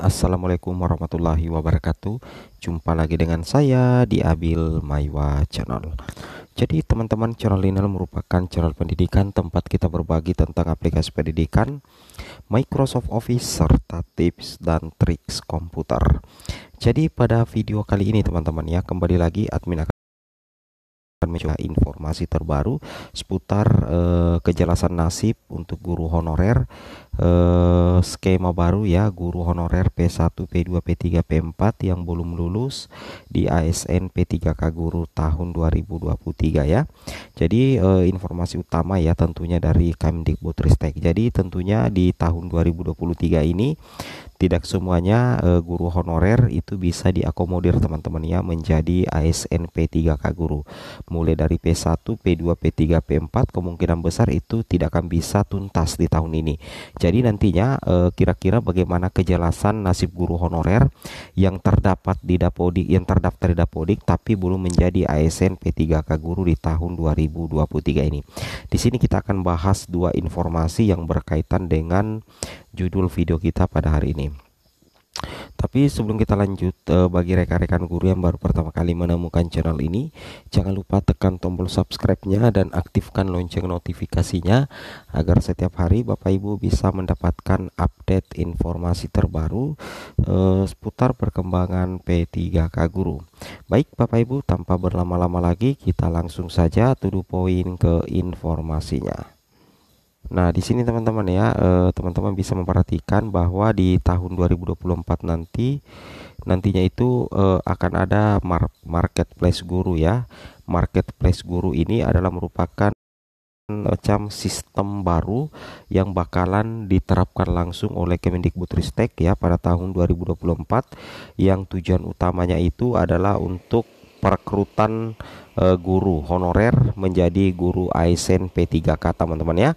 Assalamualaikum warahmatullahi wabarakatuh Jumpa lagi dengan saya di Abil Maiwa Channel Jadi teman-teman channel ini merupakan channel pendidikan Tempat kita berbagi tentang aplikasi pendidikan Microsoft Office serta tips dan triks komputer Jadi pada video kali ini teman-teman ya Kembali lagi admin akan akan mencoba informasi terbaru seputar eh, kejelasan nasib untuk guru honorer Eh, skema baru ya guru honorer P1, P2, P3, P4 yang belum lulus di ASN P3K Guru tahun 2023 ya. Jadi eh, informasi utama ya tentunya dari Kemdikbudristek. Jadi tentunya di tahun 2023 ini tidak semuanya eh, guru honorer itu bisa diakomodir teman-teman ya menjadi ASN P3K guru. Mulai dari P1, P2, P3, P4 kemungkinan besar itu tidak akan bisa tuntas di tahun ini. Jadi jadi nantinya eh, kira-kira bagaimana kejelasan nasib guru honorer yang terdapat di Dapodik yang terdaftar di Dapodik tapi belum menjadi ASN P3K guru di tahun 2023 ini. Di sini kita akan bahas dua informasi yang berkaitan dengan judul video kita pada hari ini. Tapi sebelum kita lanjut, eh, bagi rekan-rekan guru yang baru pertama kali menemukan channel ini, jangan lupa tekan tombol subscribe-nya dan aktifkan lonceng notifikasinya agar setiap hari Bapak Ibu bisa mendapatkan update informasi terbaru eh, seputar perkembangan P3K Guru. Baik Bapak Ibu, tanpa berlama-lama lagi, kita langsung saja tuduh poin ke informasinya. Nah, di sini teman-teman ya, eh, teman-teman eh, bisa memperhatikan bahwa di tahun 2024 nanti nantinya itu eh, akan ada mar marketplace guru ya. Marketplace guru ini adalah merupakan macam eh, sistem baru yang bakalan diterapkan langsung oleh Kemendikbudristek ya pada tahun 2024 yang tujuan utamanya itu adalah untuk perekrutan uh, guru honorer menjadi guru ASN P3K teman-teman ya.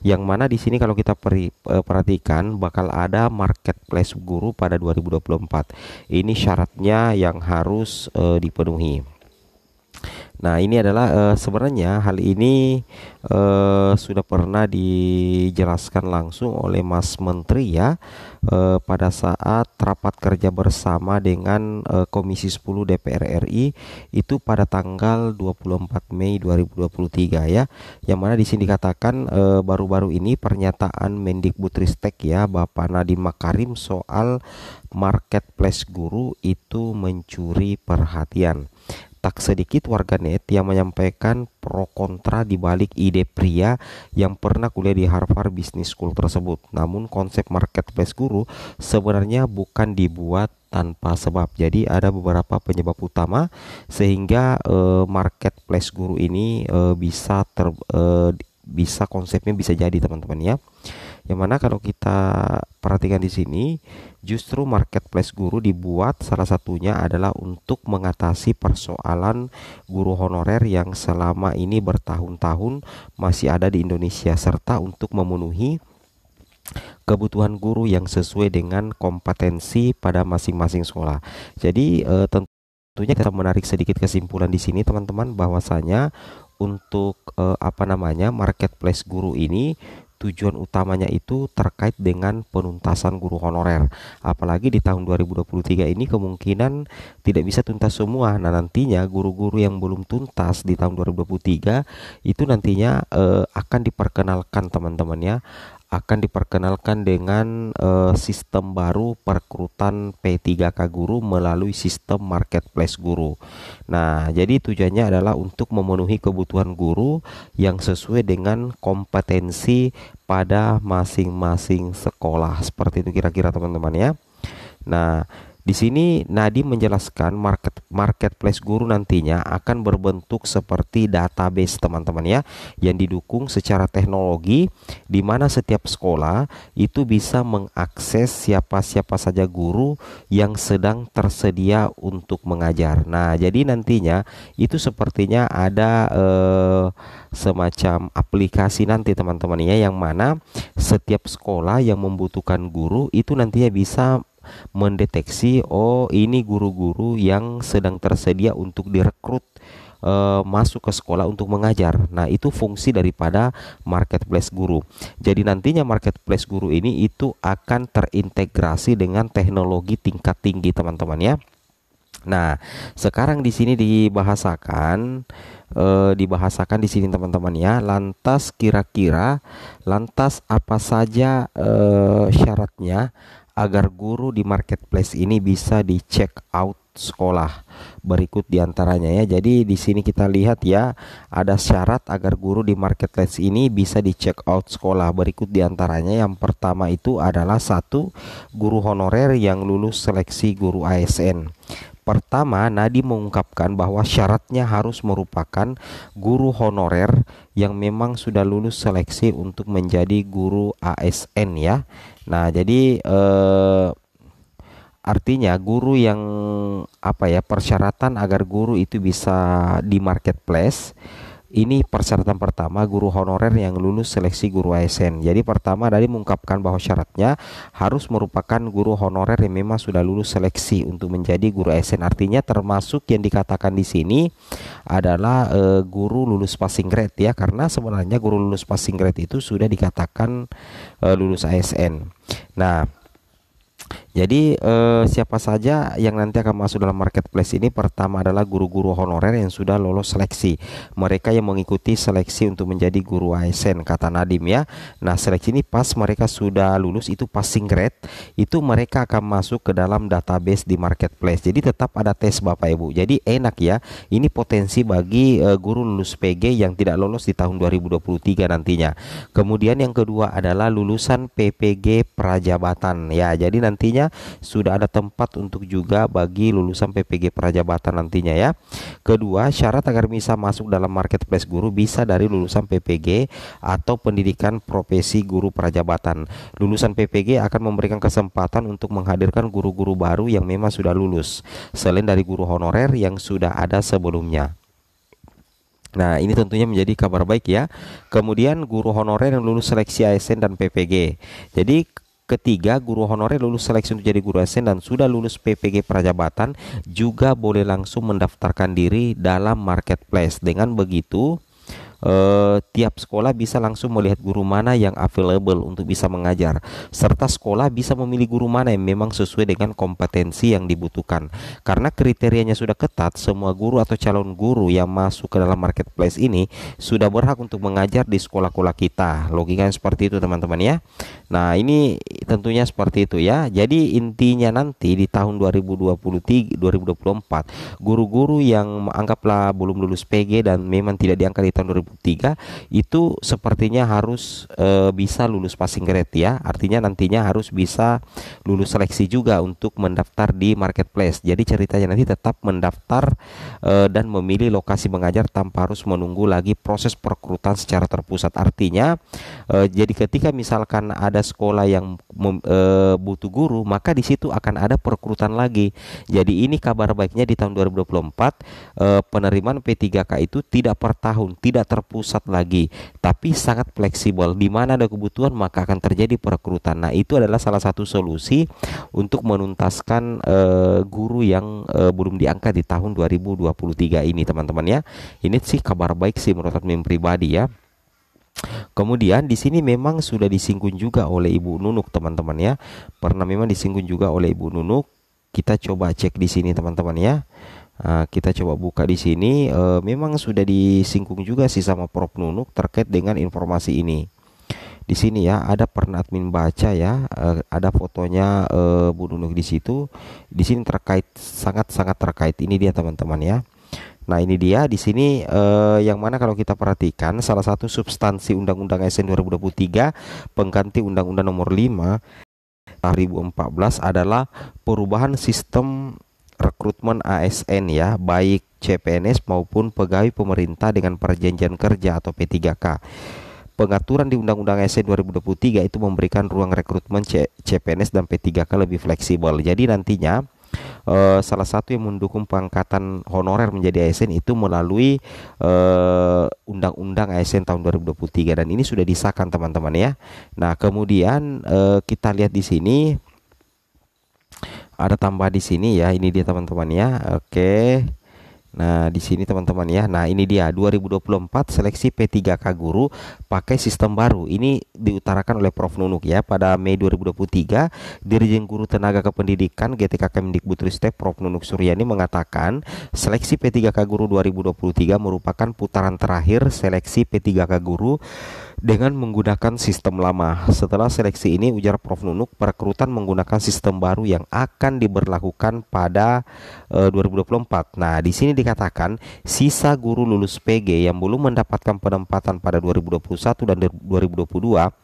Yang mana di sini kalau kita peri, uh, perhatikan bakal ada marketplace guru pada 2024. Ini syaratnya yang harus uh, dipenuhi. Nah, ini adalah uh, sebenarnya hal ini uh, sudah pernah dijelaskan langsung oleh Mas Menteri ya uh, pada saat rapat kerja bersama dengan uh, Komisi 10 DPR RI itu pada tanggal 24 Mei 2023 ya. Yang mana di sini dikatakan baru-baru uh, baru -baru ini pernyataan Mendikbudristek ya Bapak Nadiem Makarim soal marketplace guru itu mencuri perhatian tak sedikit warganet yang menyampaikan pro kontra di balik ide pria yang pernah kuliah di Harvard Business School tersebut. Namun konsep marketplace guru sebenarnya bukan dibuat tanpa sebab. Jadi ada beberapa penyebab utama sehingga eh, marketplace guru ini eh, bisa ter eh, bisa konsepnya bisa jadi teman-teman ya. Yang mana kalau kita perhatikan di sini, justru marketplace guru dibuat salah satunya adalah untuk mengatasi persoalan guru honorer yang selama ini bertahun-tahun masih ada di Indonesia serta untuk memenuhi kebutuhan guru yang sesuai dengan kompetensi pada masing-masing sekolah. Jadi e, tentunya kita menarik sedikit kesimpulan di sini teman-teman bahwasanya untuk e, apa namanya marketplace guru ini tujuan utamanya itu terkait dengan penuntasan guru honorer. Apalagi di tahun 2023 ini kemungkinan tidak bisa tuntas semua. Nah, nantinya guru-guru yang belum tuntas di tahun 2023 itu nantinya eh, akan diperkenalkan teman-temannya akan diperkenalkan dengan uh, sistem baru perekrutan P3K guru melalui sistem marketplace guru. Nah, jadi tujuannya adalah untuk memenuhi kebutuhan guru yang sesuai dengan kompetensi pada masing-masing sekolah. Seperti itu kira-kira teman-teman ya. Nah, di sini Nadi menjelaskan market marketplace guru nantinya akan berbentuk seperti database teman-teman ya yang didukung secara teknologi di mana setiap sekolah itu bisa mengakses siapa-siapa saja guru yang sedang tersedia untuk mengajar. Nah, jadi nantinya itu sepertinya ada eh, semacam aplikasi nanti teman-teman ya yang mana setiap sekolah yang membutuhkan guru itu nantinya bisa mendeteksi oh ini guru-guru yang sedang tersedia untuk direkrut e, masuk ke sekolah untuk mengajar. Nah, itu fungsi daripada marketplace guru. Jadi nantinya marketplace guru ini itu akan terintegrasi dengan teknologi tingkat tinggi, teman-teman ya. Nah, sekarang di sini dibahasakan e, dibahasakan di sini teman-teman ya. Lantas kira-kira lantas apa saja e, syaratnya? agar guru di marketplace ini bisa di check out sekolah. Berikut diantaranya ya. Jadi di sini kita lihat ya ada syarat agar guru di marketplace ini bisa di check out sekolah. Berikut diantaranya yang pertama itu adalah satu guru honorer yang lulus seleksi guru ASN. Pertama, Nadi mengungkapkan bahwa syaratnya harus merupakan guru honorer yang memang sudah lulus seleksi untuk menjadi guru ASN ya. Nah, jadi eh, artinya guru yang apa ya persyaratan agar guru itu bisa di marketplace ini persyaratan pertama guru honorer yang lulus seleksi guru ASN. Jadi pertama dari mengungkapkan bahwa syaratnya harus merupakan guru honorer yang memang sudah lulus seleksi untuk menjadi guru ASN. Artinya termasuk yang dikatakan di sini adalah e, guru lulus passing grade ya karena sebenarnya guru lulus passing grade itu sudah dikatakan e, lulus ASN. Nah, jadi eh, siapa saja yang nanti akan masuk dalam marketplace ini pertama adalah guru-guru honorer yang sudah lolos seleksi. Mereka yang mengikuti seleksi untuk menjadi guru ASN kata Nadim ya. Nah, seleksi ini pas mereka sudah lulus itu passing grade, itu mereka akan masuk ke dalam database di marketplace. Jadi tetap ada tes Bapak Ibu. Jadi enak ya. Ini potensi bagi eh, guru lulus PG yang tidak lolos di tahun 2023 nantinya. Kemudian yang kedua adalah lulusan PPG prajabatan ya. Jadi nantinya sudah ada tempat untuk juga bagi lulusan PPG Prajabatan nantinya ya. Kedua, syarat agar bisa masuk dalam marketplace guru bisa dari lulusan PPG atau pendidikan profesi guru Prajabatan. Lulusan PPG akan memberikan kesempatan untuk menghadirkan guru-guru baru yang memang sudah lulus selain dari guru honorer yang sudah ada sebelumnya. Nah, ini tentunya menjadi kabar baik ya. Kemudian guru honorer yang lulus seleksi ASN dan PPG. Jadi Ketiga, guru honorer lulus seleksi untuk jadi guru ASN dan sudah lulus PPG Prajabatan juga boleh langsung mendaftarkan diri dalam marketplace. Dengan begitu, eh, tiap sekolah bisa langsung melihat guru mana yang available untuk bisa mengajar serta sekolah bisa memilih guru mana yang memang sesuai dengan kompetensi yang dibutuhkan karena kriterianya sudah ketat semua guru atau calon guru yang masuk ke dalam marketplace ini sudah berhak untuk mengajar di sekolah-sekolah kita logikanya seperti itu teman-teman ya nah ini tentunya seperti itu ya jadi intinya nanti di tahun 2023 2024 guru-guru yang anggaplah belum lulus PG dan memang tidak diangkat di tahun 2024 2023 itu sepertinya harus e, bisa lulus passing grade ya. Artinya nantinya harus bisa lulus seleksi juga untuk mendaftar di marketplace. Jadi ceritanya nanti tetap mendaftar e, dan memilih lokasi mengajar tanpa harus menunggu lagi proses perekrutan secara terpusat. Artinya e, jadi ketika misalkan ada sekolah yang mem, e, butuh guru, maka di situ akan ada perekrutan lagi. Jadi ini kabar baiknya di tahun 2024 e, penerimaan P3K itu tidak per tahun, tidak ter terpusat lagi, tapi sangat fleksibel. Di mana ada kebutuhan maka akan terjadi perekrutan. Nah, itu adalah salah satu solusi untuk menuntaskan uh, guru yang uh, belum diangkat di tahun 2023 ini, teman-teman ya. Ini sih kabar baik sih menurut admin pribadi ya. Kemudian di sini memang sudah disinggung juga oleh Ibu Nunuk teman-teman ya. Pernah memang disinggung juga oleh Ibu Nunuk. Kita coba cek di sini teman-teman ya. Nah, kita coba buka di sini E, memang sudah disinggung juga sih sama Prof Nunuk terkait dengan informasi ini. Di sini ya ada pernah admin baca ya, e, ada fotonya e, Bu Nunuk di situ. Di sini terkait sangat-sangat terkait. Ini dia teman-teman ya. Nah, ini dia di sini eh, yang mana kalau kita perhatikan salah satu substansi Undang-Undang SN 2023 pengganti Undang-Undang nomor 5 2014 adalah perubahan sistem rekrutmen ASN ya, baik CPNS maupun pegawai pemerintah dengan perjanjian kerja atau P3K. Pengaturan di Undang-Undang ASN 2023 itu memberikan ruang rekrutmen C CPNS dan P3K lebih fleksibel. Jadi nantinya Uh, salah satu yang mendukung pengangkatan honorer menjadi ASN itu melalui eh, Undang-Undang uh, ASN tahun 2023 dan ini sudah disahkan teman-teman ya. Nah kemudian uh, kita lihat di sini ada tambah di sini ya ini dia teman-teman ya oke nah di sini teman-teman ya nah ini dia 2024 seleksi P3K guru pakai sistem baru ini diutarakan oleh Prof Nunuk ya pada Mei 2023 Dirjen Guru Tenaga Kependidikan GTK Kemdikbudristek Prof Nunuk Suryani mengatakan seleksi P3K guru 2023 merupakan putaran terakhir seleksi P3K guru dengan menggunakan sistem lama. Setelah seleksi ini, ujar Prof. Nunuk, perekrutan menggunakan sistem baru yang akan diberlakukan pada e, eh, 2024. Nah, di sini dikatakan sisa guru lulus PG yang belum mendapatkan penempatan pada 2021 dan 2022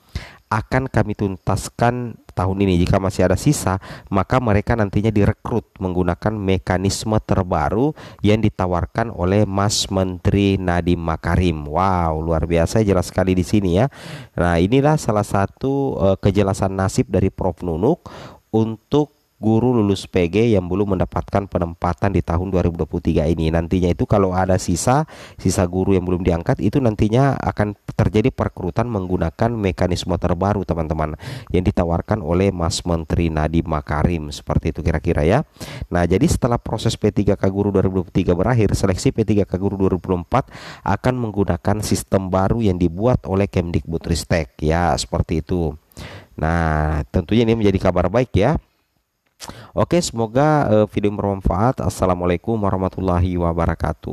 akan kami tuntaskan tahun ini jika masih ada sisa maka mereka nantinya direkrut menggunakan mekanisme terbaru yang ditawarkan oleh Mas Menteri Nadiem Makarim. Wow, luar biasa jelas sekali di sini ya. Nah, inilah salah satu uh, kejelasan nasib dari Prof Nunuk untuk guru lulus PG yang belum mendapatkan penempatan di tahun 2023 ini. Nantinya itu kalau ada sisa, sisa guru yang belum diangkat itu nantinya akan terjadi perekrutan menggunakan mekanisme terbaru teman-teman yang ditawarkan oleh Mas Menteri Nadiem Makarim seperti itu kira-kira ya. Nah, jadi setelah proses P3K Guru 2023 berakhir, seleksi P3K Guru 2024 akan menggunakan sistem baru yang dibuat oleh Kemdikbudristek ya, seperti itu. Nah, tentunya ini menjadi kabar baik ya Oke, semoga eh, video bermanfaat. Assalamualaikum warahmatullahi wabarakatuh.